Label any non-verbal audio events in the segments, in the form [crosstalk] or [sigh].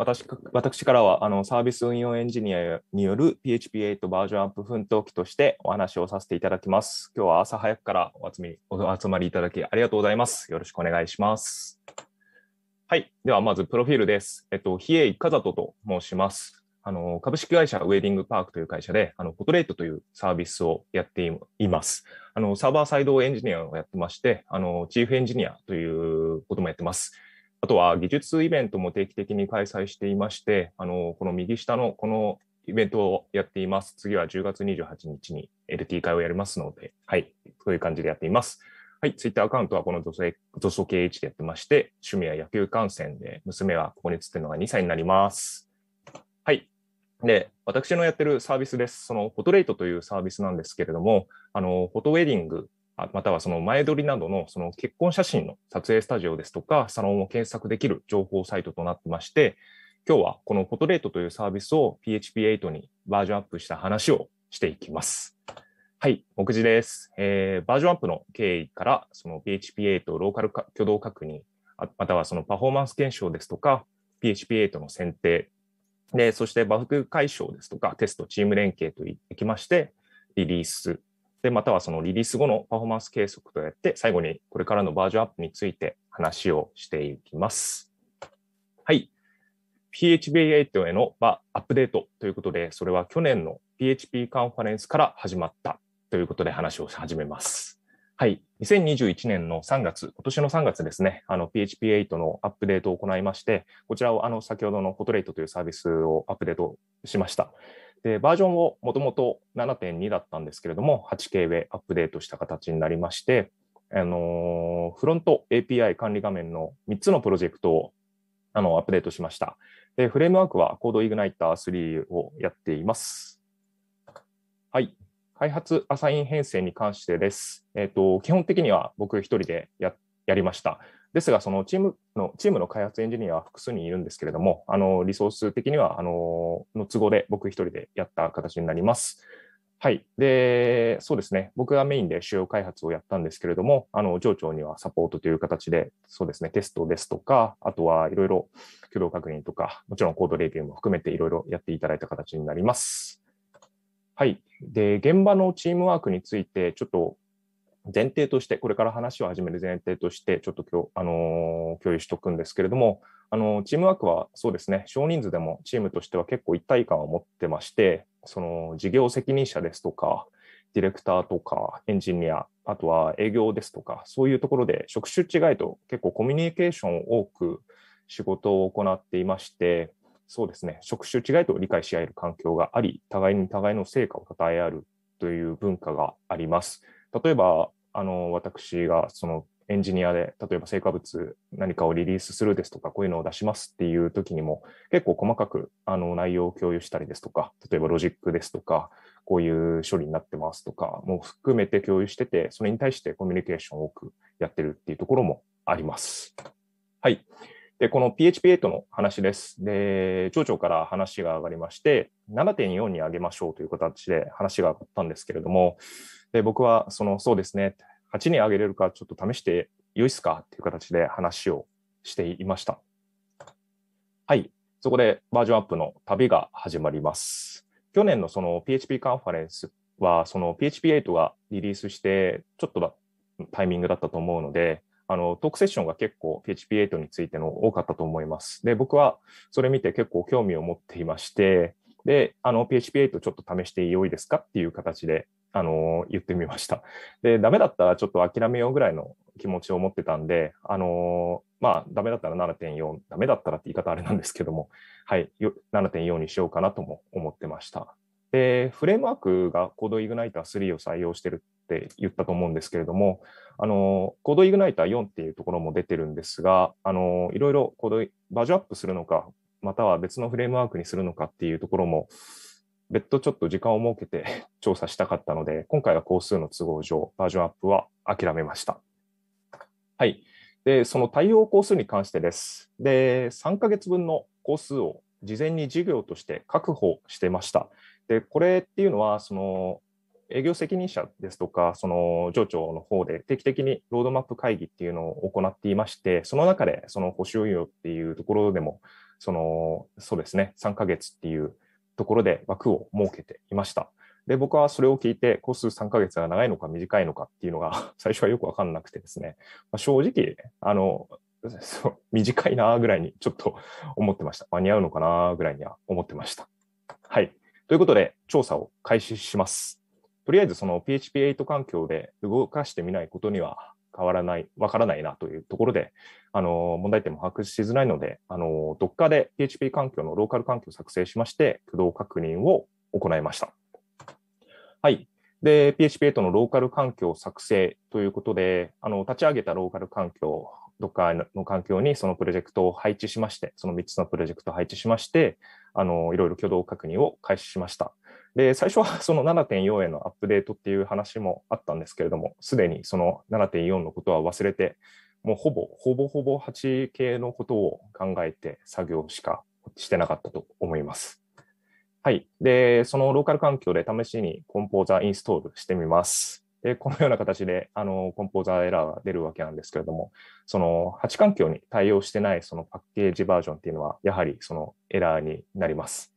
私私からはあのサービス運用エンジニアによる PHP8 バージョンアップ奮闘記としてお話をさせていただきます。今日は朝早くからお集お集まりいただきありがとうございます。よろしくお願いします。はい。では、まずプロフィールです。えっと、比叡和人と申します。あの株式会社ウェディングパークという会社で、あのフォトレートというサービスをやっています。あのサーバーサイドエンジニアをやってまして、あのチーフエンジニアということもやってます。あとは技術イベントも定期的に開催していまして、あのこの右下のこのイベントをやっています。次は10月28日に LT 会をやりますので、はい、そういう感じでやっています。はい、ツイッターアカウントはこの女性、女経系 H でやってまして、趣味は野球観戦で、娘はここに映ってるのが2歳になります。はい。で、私のやってるサービスです。そのフォトレイトというサービスなんですけれども、あの、フォトウェディングまたはその前撮りなどのその結婚写真の撮影スタジオですとか、サロンを検索できる情報サイトとなってまして、今日はこのフォトレートというサービスを PHP8 にバージョンアップした話をしていきます。はい、目次です。えー、バージョンアップの経緯から、その PHP8 ローカル挙動確認、またはそのパフォーマンス検証ですとか、PHP8 の選定、でそしてバフ解消ですとか、テスト、チーム連携といってきまして、リリース、で、またはそのリリース後のパフォーマンス計測とやって、最後にこれからのバージョンアップについて話をしていきます。はい。PHP8 へのアップデートということで、それは去年の PHP カンファレンスから始まったということで話を始めます。はい。2021年の3月、今年の3月ですね、あの PHP8 のアップデートを行いまして、こちらをあの先ほどのフォトレイトというサービスをアップデートしました。で、バージョンをもともと7.2だったんですけれども、8K 上アップデートした形になりまして、あのフロント API 管理画面の3つのプロジェクトをあのアップデートしました。で、フレームワークは CodeIgniter3 をやっています。はい。開発アサイン編成に関してです。えっ、ー、と、基本的には僕一人でややりました。ですが、そのチームの、チームの開発エンジニアは複数人いるんですけれども、あの、リソース的には、あの、の都合で僕一人でやった形になります。はい。で、そうですね。僕がメインで主要開発をやったんですけれども、あの、上長にはサポートという形で、そうですね、テストですとか、あとはいろいろ挙動確認とか、もちろんコードレビューも含めていろいろやっていただいた形になります。はい。で、現場のチームワークについて、ちょっと前提として、これから話を始める前提として、ちょっと今日、あのー、共有しておくんですけれども、あのー、チームワークはそうですね、少人数でもチームとしては結構一体感を持ってまして、その事業責任者ですとか、ディレクターとか、エンジニア、あとは営業ですとか、そういうところで職種違いと結構コミュニケーションを多く仕事を行っていまして、そうですね、職種違いと理解し合える環境があり、互いに互いの成果を称え合うという文化があります。例えば、あの私がそのエンジニアで、例えば成果物何かをリリースするですとか、こういうのを出しますっていう時にも、結構細かくあの内容を共有したりですとか、例えばロジックですとか、こういう処理になってますとか、も含めて共有してて、それに対してコミュニケーションを多くやってるっていうところもあります。はい。で、この PHP8 の話です。で、町長から話が上がりまして、7.4に上げましょうという形で話が上がったんですけれども、で僕は、その、そうですね、8に上げれるかちょっと試してよいっすかっていう形で話をしていました。はい。そこでバージョンアップの旅が始まります。去年のその PHP カンファレンスは、その PHP8 がリリースして、ちょっとだタイミングだったと思うので、あのトークセッションが結構 PHP8 についての多かったと思います。で、僕はそれ見て結構興味を持っていまして、で、あの PHP8 ちょっと試して良いですかっていう形で、あの言ってみました。で、ダメだったらちょっと諦めようぐらいの気持ちを持ってたんで、あのまあ、ダメだったら7.4、ダメだったらって言い方あれなんですけども、はい、7.4にしようかなとも思ってました。で、フレームワークが CodeIgniter3 を採用してるって言ったと思うんですけれども、コー CodeIgniter4 っていうところも出てるんですが、あの、いろいろコードバージョンアップするのか、または別のフレームワークにするのかっていうところも、別途ちょっと時間を設けて [laughs] 調査したかったので、今回は工数の都合上、バージョンアップは諦めました。はい。で、その対応工数に関してです。で、3ヶ月分の工数を事前に事業として確保してました。でこれっていうのはその営業責任者ですとか、その上長の方で定期的にロードマップ会議っていうのを行っていまして、その中でその保守運用っていうところでも、そのそうですね、3ヶ月っていうところで枠を設けていました。で、僕はそれを聞いて、個数3ヶ月が長いのか短いのかっていうのが [laughs] 最初はよく分かんなくてですね、まあ、正直、あの、そう短いなぐらいにちょっと思ってました。間に合うのかなぐらいには思ってました。はい。ということで、調査を開始します。とりあえずその PHP8 環境で動かしてみないことには変わらない、わからないなというところで、あの問題点も把握しづらいので、あのどっかで PHP 環境のローカル環境を作成しまして、挙動確認を行いました。はい。で、PHP8 のローカル環境作成ということで、あの立ち上げたローカル環境、d o c の環境にそのプロジェクトを配置しまして、その3つのプロジェクトを配置しまして、あのいろいろ挙動確認を開始しました。で最初は [laughs] その7.4へのアップデートっていう話もあったんですけれども、すでにその7.4のことは忘れて、もうほぼほぼほぼ8系のことを考えて作業しかしてなかったと思います。はい。で、そのローカル環境で試しにコンポーザーインストールしてみます。で、このような形で、あの、コンポーザーエラーが出るわけなんですけれども、その、8環境に対応してない、そのパッケージバージョンっていうのは、やはりそのエラーになります。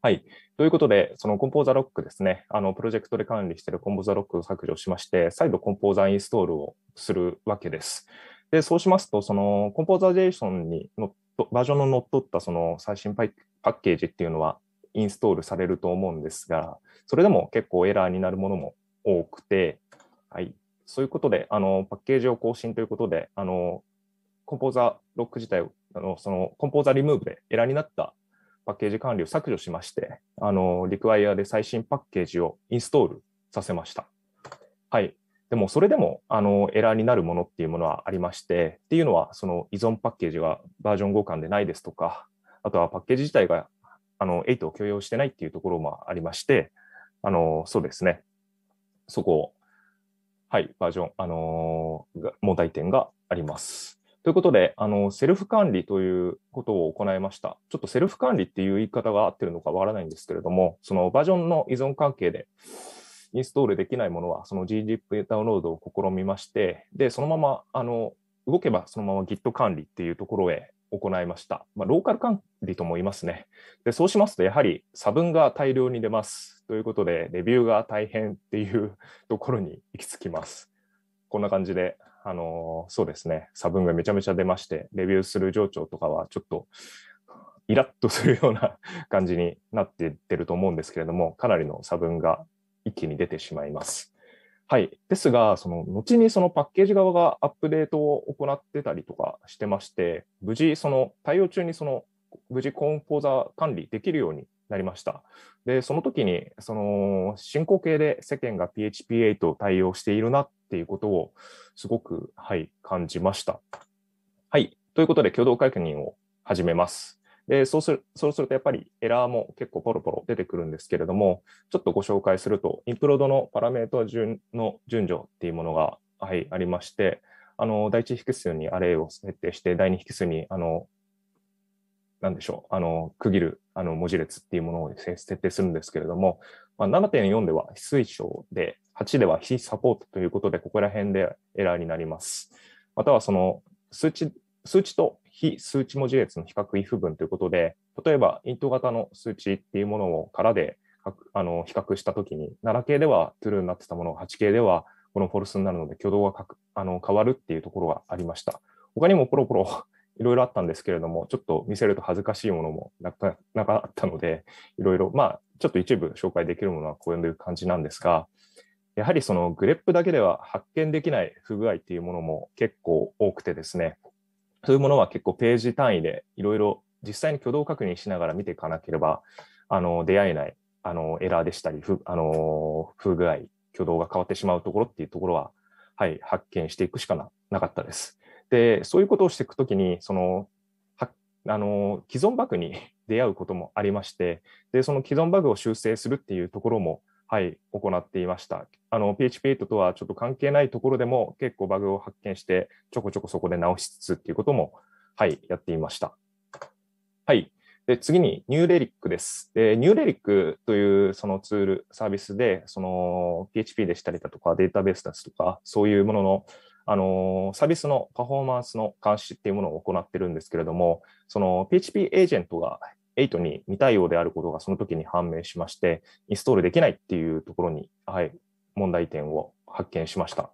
はい。ということで、そのコンポーザーロックですね、あの、プロジェクトで管理しているコンポーザーロックを削除しまして、再度コンポーザーインストールをするわけです。で、そうしますと、その、コンポーザジェ s o n ンにのっバージョンの乗っ取った、その、最新パッケージっていうのは、インストールされると思うんですが、それでも結構エラーになるものも多くて、はい、そういうことであのパッケージを更新ということであのコンポーザーロック自体をあのそのコンポーザーリムーブでエラーになったパッケージ管理を削除しまして、あのリクワイアで最新パッケージをインストールさせました。はい、でもそれでもあのエラーになるものっていうものはありまして、っていうのはその依存パッケージがバージョン互換でないですとか、あとはパッケージ自体があの8を許容してないっていうところもありまして、あのそうですね、そこ、はい、バージョン、あのー、問題点があります。ということで、あの、セルフ管理ということを行いました。ちょっとセルフ管理っていう言い方が合ってるのかわからないんですけれども、そのバージョンの依存関係で、インストールできないものは、その g d i p ダウンロードを試みまして、で、そのまま、あの、動けばそのまま Git 管理っていうところへ行いました。まあ、ローカル管理とも言いますね。で、そうしますと、やはり差分が大量に出ます。ということで、レビューが大変っていう [laughs] ところに行き着きます。こんな感じで、あのそうですね、差分がめちゃめちゃ出まして、レビューする情緒とかはちょっとイラッとするような [laughs] 感じになっていってると思うんですけれども、かなりの差分が一気に出てしまいます。はい、ですが、その後にそのパッケージ側がアップデートを行ってたりとかしてまして、無事、その対応中にその無事コンポーザー管理できるようになりました。で、その時にその進行形で世間が PHP8 を対応しているなっていうことをすごく、はい、感じました。はい、ということで共同会認を始めます。でそうするそうするとやっぱりエラーも結構ポロポロ出てくるんですけれども、ちょっとご紹介すると、インプロードのパラメータ順の順序っていうものが、はい、ありまして、あの第1引数にアレイを設定して、第2引数にあのなんでしょう、あの、区切る、あの、文字列っていうものを設定するんですけれども、まあ、7.4では非推奨で、8では非サポートということで、ここら辺でエラーになります。またはその数値、数値と非数値文字列の比較異不分ということで、例えば、イント型の数値っていうものをからであの比較したときに、7系ではトゥルーになってたものが8系ではこのフォルスになるので、挙動があの変わるっていうところがありました。他にもポロポロ [laughs] いろいろあったんですけれども、ちょっと見せると恥ずかしいものもなかなかったので、いろいろ、まあ、ちょっと一部紹介できるものはこういう感じなんですが、やはりそのグレップだけでは発見できない不具合っていうものも結構多くてですね、そういうものは結構ページ単位でいろいろ実際に挙動確認しながら見ていかなければあの出会えないあのエラーでしたり不あの不具合挙動が変わってしまうところっていうところは、はい、発見していくしかななかったです。でそういうことをしていくときにそのはあの既存バグに [laughs] 出会うこともありましてでその既存バグを修正するっていうところもはい、行っていました。あの、PHP8 とはちょっと関係ないところでも結構バグを発見して、ちょこちょこそこで直しつつっていうことも、はい、やっていました。はい。で、次にニューレリックです。で、ニューレリックというそのツール、サービスで、その PHP でしたりだとか、データベースですとか、そういうもののあのサービスのパフォーマンスの監視っていうものを行ってるんですけれども、その PHP エージェントが8に未対応であることがその時に判明しまして、インストールできないっていうところに、はい、問題点を発見しました。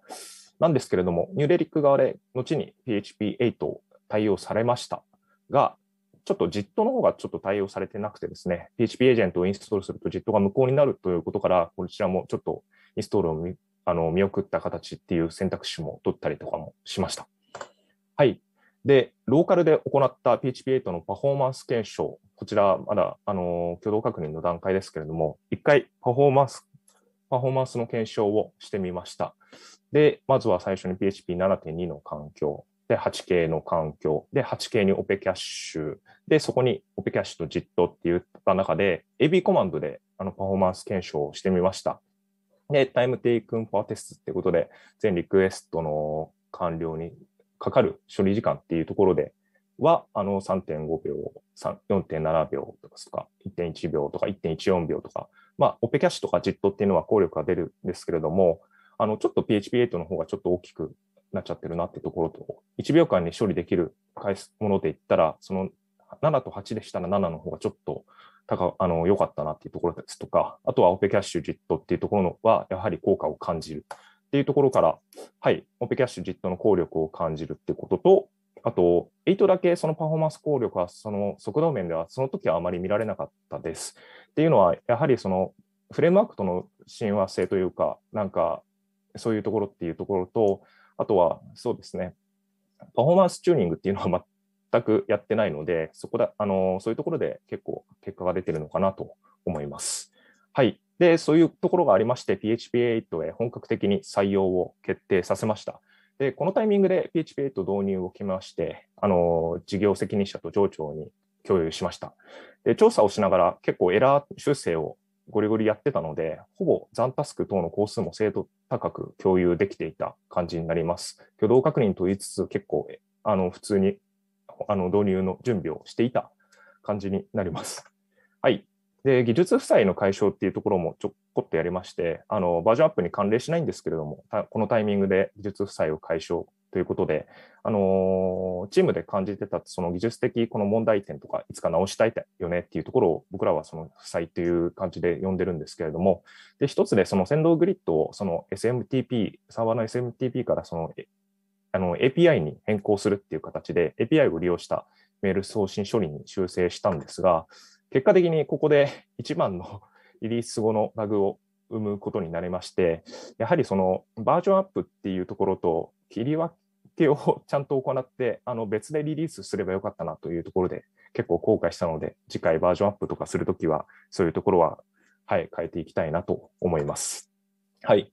なんですけれども、ニューレリック側で後に PHP8 対応されましたが、ちょっと JIT の方がちょっと対応されてなくてですね、PHP エージェントをインストールすると JIT が無効になるということから、こちらもちょっとインストールを見あの見送った形っていう選択肢も取ったりとかもしました。はい。で、ローカルで行った PHP8 のパフォーマンス検証、こちらまだ、あの、挙動確認の段階ですけれども、一回パフォーマンス、パフォーマンスの検証をしてみました。で、まずは最初に PHP7.2 の環境、で、8K の環境、で、8K にオペキャッシュ、で、そこにオペキャッシュと JIT って言った中で、AB コマンドであのパフォーマンス検証をしてみました。で、タイムテイクンパーテストってことで、全リクエストの完了にかかる処理時間っていうところでは、あの3.5秒、4.7秒とか1.1秒とか1.14秒とか、まあ、オペキャッシュとか JIT っていうのは効力が出るんですけれども、あの、ちょっと PHP8 の方がちょっと大きくなっちゃってるなってところと、1秒間に処理できる回数もので言ったら、その7と8でしたら7の方がちょっと高、あの、良かったなっていうところですとか、あとはオペキャッシュ JIT っていうところは、やはり効果を感じる。っていうところから、はい、オペキャッシュットの効力を感じるってことと、あと、8だけそのパフォーマンス効力は、その速度面ではその時はあまり見られなかったです。っていうのは、やはりそのフレームワークとの親和性というか、なんかそういうところっていうところと、あとはそうですね、パフォーマンスチューニングっていうのは全くやってないので、そこだあのそういうところで結構結果が出てるのかなと思います。はい。で、そういうところがありまして、PHP8 へ本格的に採用を決定させました。で、このタイミングで PHP8 導入を決めまして、あの、事業責任者と上長に共有しました。で、調査をしながら結構エラー修正をゴリゴリやってたので、ほぼ残タスク等の工数も精度高く共有できていた感じになります。挙動確認と言いつつ、結構、あの、普通に、あの、導入の準備をしていた感じになります。で、技術負債の解消っていうところもちょこっとやりまして、あのバージョンアップに関連しないんですけれども、このタイミングで技術負債を解消ということで、あのチームで感じてたその技術的この問題点とか、いつか直したいよねっていうところを僕らはその負債という感じで呼んでるんですけれども、で一つでその先導グリッドをその SMTP、サーバーの SMTP からそのあの API に変更するっていう形で、API を利用したメール送信処理に修正したんですが、結果的にここで [laughs] 一番の [laughs] リリース後のバグを生むことになりまして、やはりそのバージョンアップっていうところと切り分けをちゃんと行って、あの別でリリースすればよかったなというところで結構後悔したので、次回バージョンアップとかするときは、そういうところは、はい、変えていきたいなと思います。はい。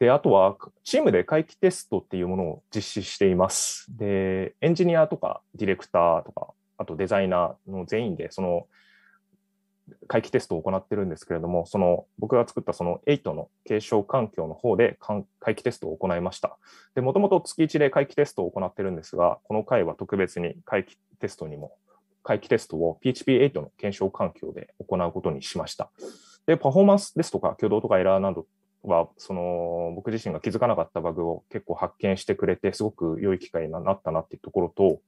で、あとは、チームで回帰テストっていうものを実施しています。で、エンジニアとかディレクターとか、あとデザイナーの全員で、その回帰テストを行ってるんですけれども、その僕が作ったその8の継承環境の方で回帰テストを行いました。で、もともと月1で回帰テストを行ってるんですが、この回は特別に回帰テストにも、回帰テストを PHP8 の検証環境で行うことにしました。で、パフォーマンスですとか挙動とかエラーなどは、その僕自身が気づかなかったバグを結構発見してくれて、すごく良い機会になったなっていうところと、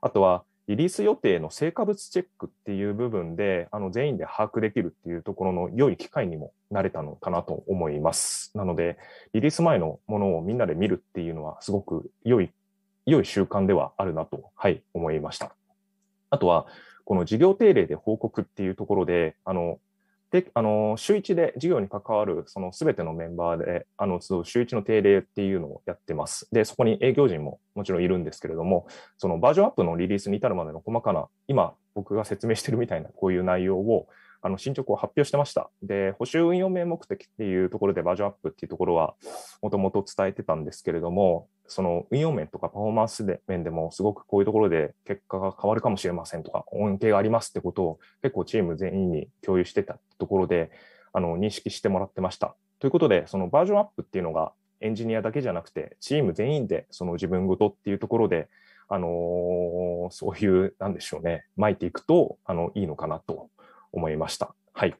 あとは、リリース予定の成果物チェックっていう部分で、あの全員で把握できるっていうところの良い機会にもなれたのかなと思います。なので、リリース前のものをみんなで見るっていうのは、すごく良い、良い習慣ではあるなと、はい、思いました。あとは、この事業定例で報告っていうところで、あの、であの週1で授業に関わるその全てのメンバーであの週1の定例っていうのをやってます。で、そこに営業陣ももちろんいるんですけれども、そのバージョンアップのリリースに至るまでの細かな、今僕が説明してるみたいなこういう内容をあの進捗を発表してました。で、補修運用名目的っていうところでバージョンアップっていうところはもともと伝えてたんですけれども、その運用面とかパフォーマンスで面でもすごくこういうところで結果が変わるかもしれませんとか、恩恵がありますってことを結構チーム全員に共有してたところで、あの認識してもらってました。ということで、そのバージョンアップっていうのがエンジニアだけじゃなくて、チーム全員でその自分ごとっていうところで、あのー、そういう、なんでしょうね、巻いていくとあのいいのかなと思いました。はい。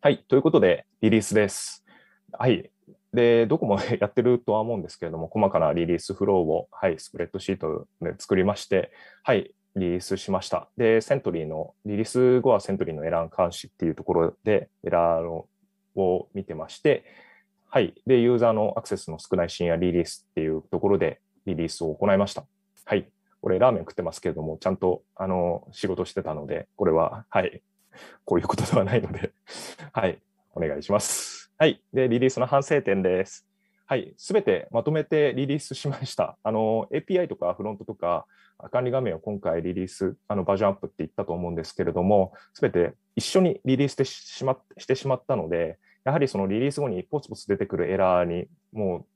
はい。ということで、リリースです。はい。で、どこも [laughs] やってるとは思うんですけれども、細かなリリースフローを、はい、スプレッドシートで作りまして、はい、リリースしました。で、セントリーの、リリース後はセントリーのエラー監視っていうところでエラーを見てまして、はい。で、ユーザーのアクセスの少ない深夜リリースっていうところでリリースを行いました。はい。これ、ラーメン食ってますけれども、ちゃんと、あの、仕事してたので、これは、はい、こういうことではないので [laughs] はい、お願いします。はい、で、リリースの反省点です。はい、すべてまとめてリリースしました。あの、API とかフロントとか、管理画面を今回リリース、あのバージョンアップって言ったと思うんですけれども、すべて一緒にリリースしてしましてしまったので、やはりそのリリース後にポツポツ出てくるエラーに、も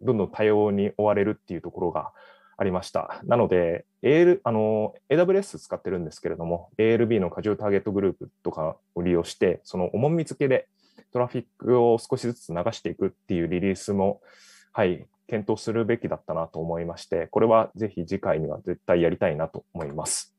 うどんどん対応に追われるっていうところがありました。なので、AL、あの AWS 使ってるんですけれども、ALB の過重ターゲットグループとかを利用して、その重み付けでトラフィックを少しずつ流していくっていうリリースも、はい、検討するべきだったなと思いまして、これはぜひ次回には絶対やりたいなと思います。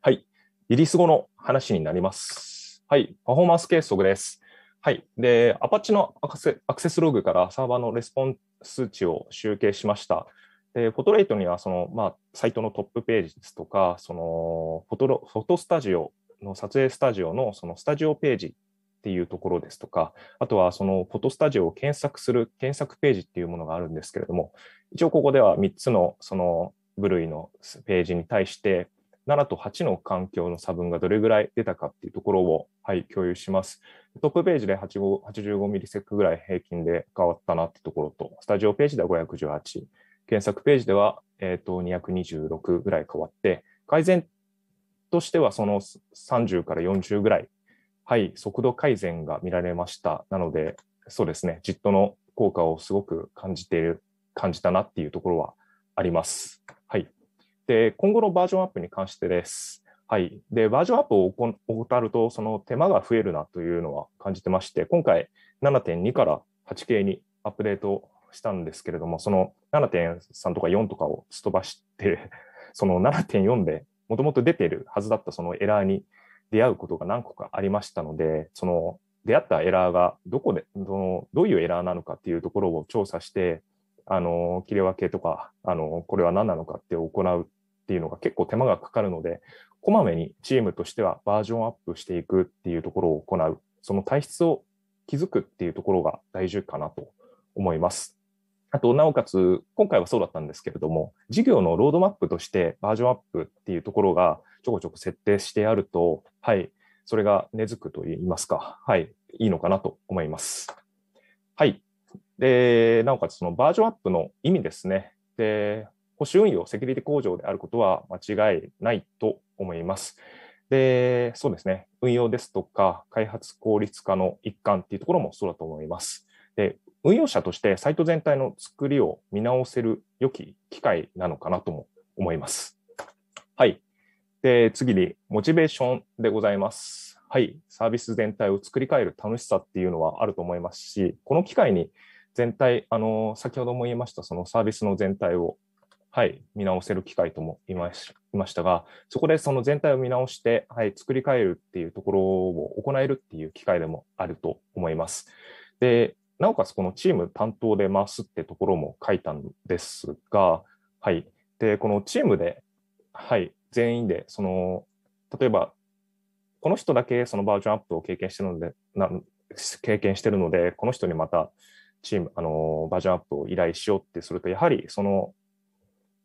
はい、リリース後の話になります。はい、パフォーマンス計測です。はい。で、a p a c のアクセスログからサーバーのレスポンス数値を集計しました。でフォトライトにはその、まあ、サイトのトップページですとか、そのフォトフォトスタジオの撮影スタジオのそのスタジオページっていうところですとか、あとはそのフォトスタジオを検索する検索ページっていうものがあるんですけれども、一応ここでは3つのその部類のページに対して、7と8の環境の差分がどれぐらい出たかっていうところを、はい、共有します。トップページで85 85ミリセックぐらい平均で変わったなってところと、スタジオページでは518、検索ページでは、えーと、226ぐらい変わって、改善としてはその30から40ぐらい、はい、速度改善が見られました。なので、そうですね、ジットの効果をすごく感じている、感じたなっていうところはあります。はい。で、今後のバージョンアップに関してです。はい、でバージョンアップを怠ると、その手間が増えるなというのは感じてまして、今回、7.2から 8K にアップデートしたんですけれども、その7.3とか4とかをすとばして、[laughs] その7.4でもともと出てるはずだったそのエラーに出会うことが何個かありましたので、その出会ったエラーがどこで、どのどういうエラーなのかっていうところを調査して、あの切れ分けとかあの、これは何なのかって行うっていうのが結構手間がかかるので、こまめにチームとしてはバージョンアップしていくっていうところを行う、その体質を築くっていうところが大事かなと思います。あと、なおかつ、今回はそうだったんですけれども、事業のロードマップとしてバージョンアップっていうところがちょこちょこ設定してあると、はい、それが根付くといいますか、はい、いいのかなと思います。はい。で、なおかつ、そのバージョンアップの意味ですね。で、保守運用、セキュリティ向上であることは間違いないと思います。で、そうですね、運用ですとか、開発効率化の一環っていうところもそうだと思います。で、運用者としてサイト全体の作りを見直せる良き機会なのかなとも思います。はい。で、次に、モチベーションでございます。はい。サービス全体を作り変える楽しさっていうのはあると思いますし、この機会に全体、あの、先ほども言いました、そのサービスの全体を、はい、見直せる機会とも言いましたが、そこでその全体を見直して、はい、作り変えるっていうところを行えるっていう機会でもあると思います。で、なおかつこのチーム担当で回すってところも書いたんですが、はい、でこのチームで、はい、全員でその例えばこの人だけそのバージョンアップを経験してるのでな経験してるのでこの人にまたチームあのバージョンアップを依頼しようってするとやはりその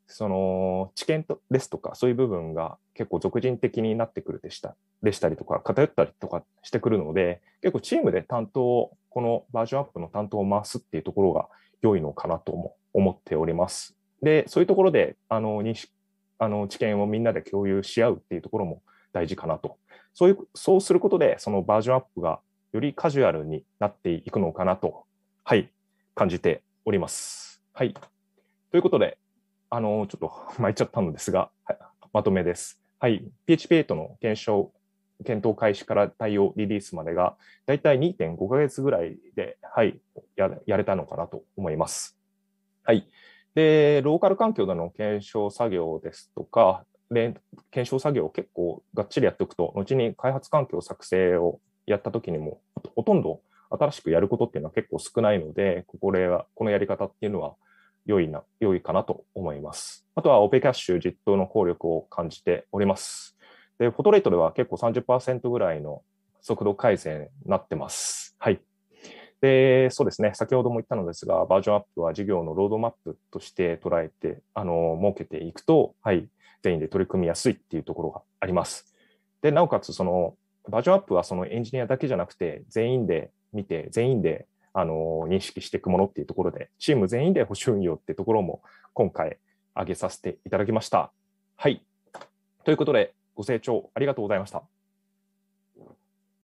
その知見とですとかそういう部分が結構俗人的になってくるでしたでしたりとか偏ったりとかしてくるので結構チームで担当このバージョンアップの担当を回すっていうところが良いのかなとも思っております。でそういうところであの認識あの知見をみんなで共有し合うっていうところも大事かなとそういうそうすることでそのバージョンアップがよりカジュアルになっていくのかなとはい感じております。はいということであの、ちょっと参っちゃったのですが、はい、まとめです。はい、PHP8 の検証、検討開始から対応リリースまでが、だいたい2.5ヶ月ぐらいで、はい、ややれたのかなと思います。はい。で、ローカル環境での検証作業ですとか、検証作業を結構がっちりやっておくと、後に開発環境作成をやったときにも、ほとんど新しくやることっていうのは結構少ないので、これは、このやり方っていうのは良いな、良いかなと思います。あとはオペキャッシュ実行の効力を感じております。で、フォトレートでは結構30%ぐらいの速度改善になってます。はい。で、そうですね、先ほども言ったのですが、バージョンアップは事業のロードマップとして捉えて、あの、設けていくと、はい、全員で取り組みやすいっていうところがあります。で、なおかつ、その、バージョンアップはそのエンジニアだけじゃなくて、全員で見て、全員であの認識していくものっていうところで、チーム全員で保守運用ってところも今回挙げさせていただきました。はい。ということで、ご清聴ありがとうございました。